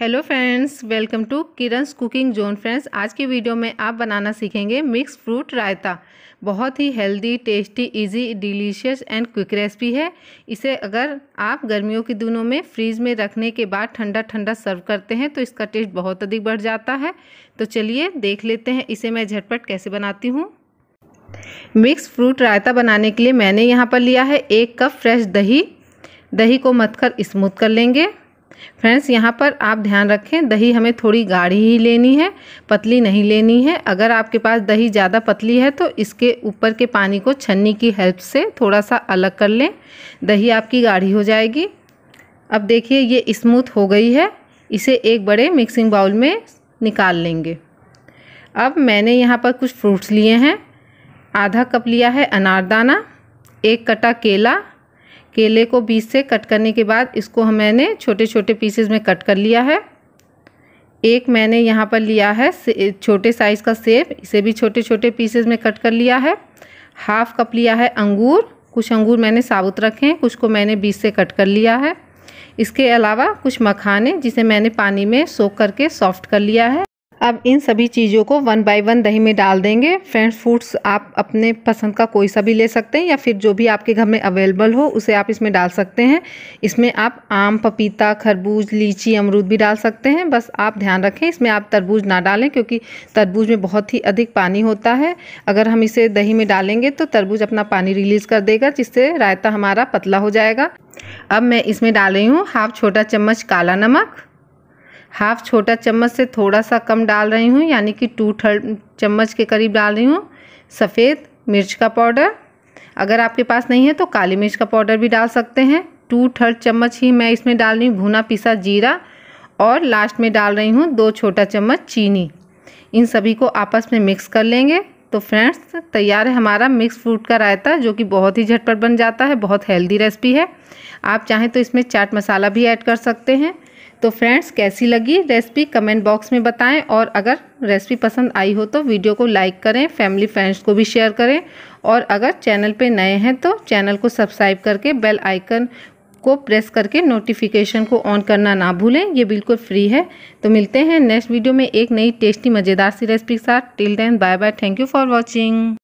hello friends welcome to Kiran's cooking zone friends आज की video में आप बनाना सीखेंगे मिक्स फ्रूट रायता बहुत ही healthy tasty easy delicious and quick recipe है इसे अगर आप गर्मियों के दिनों में फ्रीज में रखने के बाद ठंडा ठंडा सर्व करते हैं तो इसका टेस्ट बहुत अधिक बढ़ जाता है तो चलिए देख लेते हैं इसे मैं झटपट कैसे बनाती हूँ मिक्स फ्रूट रायता बनाने के लिए मैंने यहाँ पर लिया है एक कप फ्रेश दही दही को कर स्मूथ कर लेंगे फ्रेंड्स यहाँ पर आप ध्यान रखें दही हमें थोड़ी गाढ़ी ही लेनी है पतली नहीं लेनी है अगर आपके पास दही ज़्यादा पतली है तो इसके ऊपर के पानी को छन्नी की हेल्प से थोड़ा सा अलग कर लें दही आपकी गाढ़ी हो जाएगी अब देखिए ये स्मूथ हो गई है इसे एक बड़े मिक्सिंग बाउल में निकाल लेंगे अब मैंने यहाँ पर कुछ फ्रूट्स लिए हैं आधा कप लिया है अनारदाना एक कटा केला केले को बीज से कट करने के बाद इसको हम मैंने छोटे छोटे पीसेज में कट कर लिया है एक मैंने यहाँ पर लिया है छोटे साइज़ का सेब इसे भी छोटे छोटे पीसेज में कट कर लिया है हाफ कप लिया है अंगूर कुछ अंगूर मैंने साबुत रखे हैं कुछ को मैंने बीज से कट कर लिया है इसके अलावा कुछ मखाने जिसे मैंने पानी में सोख करके सॉफ्ट कर लिया है अब इन सभी चीज़ों को वन बाय वन दही में डाल देंगे फ्रेंड्स फ्रूट्स आप अपने पसंद का कोई सा भी ले सकते हैं या फिर जो भी आपके घर में अवेलेबल हो उसे आप इसमें डाल सकते हैं इसमें आप आम पपीता खरबूज लीची अमरूद भी डाल सकते हैं बस आप ध्यान रखें इसमें आप तरबूज ना डालें क्योंकि तरबूज में बहुत ही अधिक पानी होता है अगर हम इसे दही में डालेंगे तो तरबूज अपना पानी रिलीज़ कर देगा जिससे रायता हमारा पतला हो जाएगा अब मैं इसमें डाल रही हूँ हाफ छोटा चम्मच काला नमक हाफ छोटा चम्मच से थोड़ा सा कम डाल रही हूँ यानी कि टू थर्ड चम्मच के करीब डाल रही हूँ सफ़ेद मिर्च का पाउडर अगर आपके पास नहीं है तो काली मिर्च का पाउडर भी डाल सकते हैं टू थर्ड चम्मच ही मैं इसमें डाल रही हूँ भुना पिसा जीरा और लास्ट में डाल रही हूँ दो छोटा चम्मच चीनी इन सभी को आपस में मिक्स कर लेंगे तो फ्रेंड्स तैयार है हमारा मिक्स फ्रूट का रायता जो कि बहुत ही झटपट बन जाता है बहुत हेल्दी रेसिपी है आप चाहें तो इसमें चाट मसाला भी ऐड कर सकते हैं तो फ्रेंड्स कैसी लगी रेसिपी कमेंट बॉक्स में बताएं और अगर रेसिपी पसंद आई हो तो वीडियो को लाइक करें फैमिली फ्रेंड्स को भी शेयर करें और अगर चैनल पे नए हैं तो चैनल को सब्सक्राइब करके बेल आइकन को प्रेस करके नोटिफिकेशन को ऑन करना ना भूलें ये बिल्कुल फ्री है तो मिलते हैं नेक्स्ट वीडियो में एक नई टेस्टी मज़ेदार सी रेसिपी के साथ till then bye bye thank you for watching